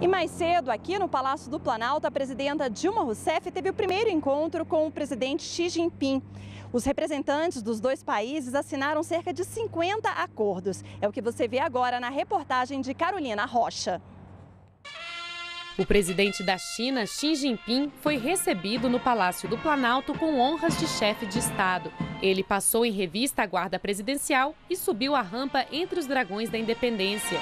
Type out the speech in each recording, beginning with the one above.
E mais cedo, aqui no Palácio do Planalto, a presidenta Dilma Rousseff teve o primeiro encontro com o presidente Xi Jinping. Os representantes dos dois países assinaram cerca de 50 acordos. É o que você vê agora na reportagem de Carolina Rocha. O presidente da China, Xi Jinping, foi recebido no Palácio do Planalto com honras de chefe de Estado. Ele passou em revista a guarda presidencial e subiu a rampa entre os dragões da independência.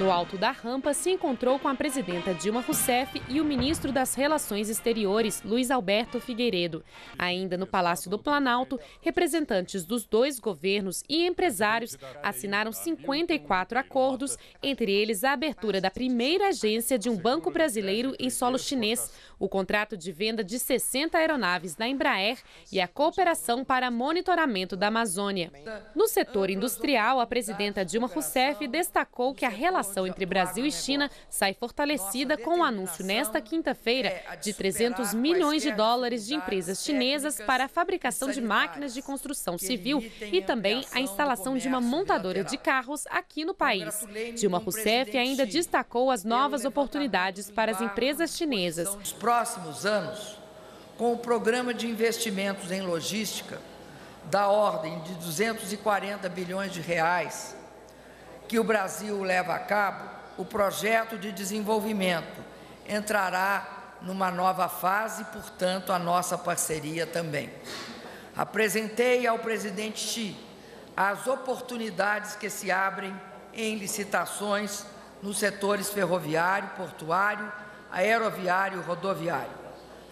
No alto da rampa, se encontrou com a presidenta Dilma Rousseff e o ministro das Relações Exteriores, Luiz Alberto Figueiredo. Ainda no Palácio do Planalto, representantes dos dois governos e empresários assinaram 54 acordos, entre eles a abertura da primeira agência de um banco brasileiro em solo chinês, o contrato de venda de 60 aeronaves da Embraer e a cooperação para monitoramento da Amazônia. No setor industrial, a presidenta Dilma Rousseff destacou que a relação relação entre Brasil e China sai fortalecida com o anúncio nesta quinta-feira é, de 300 milhões de dólares de empresas chinesas para a fabricação de máquinas de construção civil e também a instalação de uma montadora de carros aqui no país. Dilma Rousseff ainda destacou as novas oportunidades para as empresas chinesas. Nos próximos anos, com o programa de investimentos em logística da ordem de 240 bilhões de reais, que o Brasil leva a cabo, o projeto de desenvolvimento entrará numa nova fase, portanto, a nossa parceria também. Apresentei ao presidente Xi as oportunidades que se abrem em licitações nos setores ferroviário, portuário, aeroviário e rodoviário.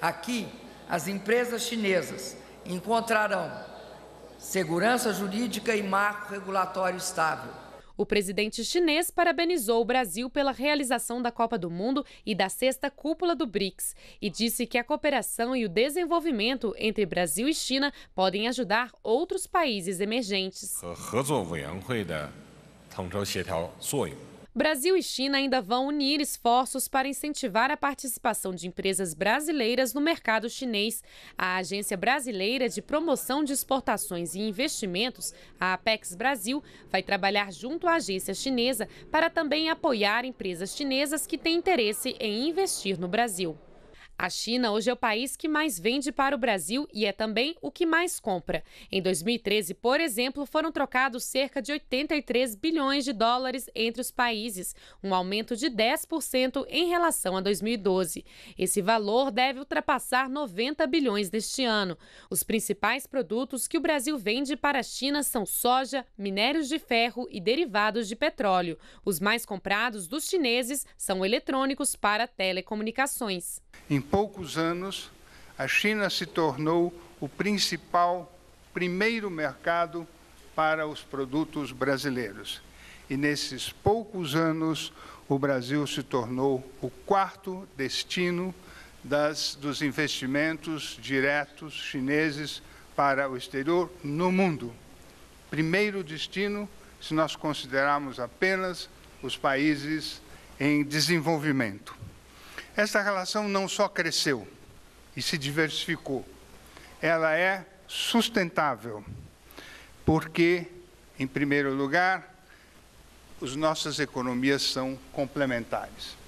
Aqui, as empresas chinesas encontrarão segurança jurídica e marco regulatório estável o presidente chinês parabenizou o Brasil pela realização da Copa do Mundo e da sexta cúpula do BRICS e disse que a cooperação e o desenvolvimento entre Brasil e China podem ajudar outros países emergentes. Brasil e China ainda vão unir esforços para incentivar a participação de empresas brasileiras no mercado chinês. A Agência Brasileira de Promoção de Exportações e Investimentos, a Apex Brasil, vai trabalhar junto à agência chinesa para também apoiar empresas chinesas que têm interesse em investir no Brasil. A China hoje é o país que mais vende para o Brasil e é também o que mais compra. Em 2013, por exemplo, foram trocados cerca de 83 bilhões de dólares entre os países, um aumento de 10% em relação a 2012. Esse valor deve ultrapassar 90 bilhões deste ano. Os principais produtos que o Brasil vende para a China são soja, minérios de ferro e derivados de petróleo. Os mais comprados dos chineses são eletrônicos para telecomunicações poucos anos, a China se tornou o principal primeiro mercado para os produtos brasileiros. E nesses poucos anos, o Brasil se tornou o quarto destino das, dos investimentos diretos chineses para o exterior no mundo. Primeiro destino, se nós considerarmos apenas os países em desenvolvimento. Essa relação não só cresceu e se diversificou, ela é sustentável, porque, em primeiro lugar, as nossas economias são complementares.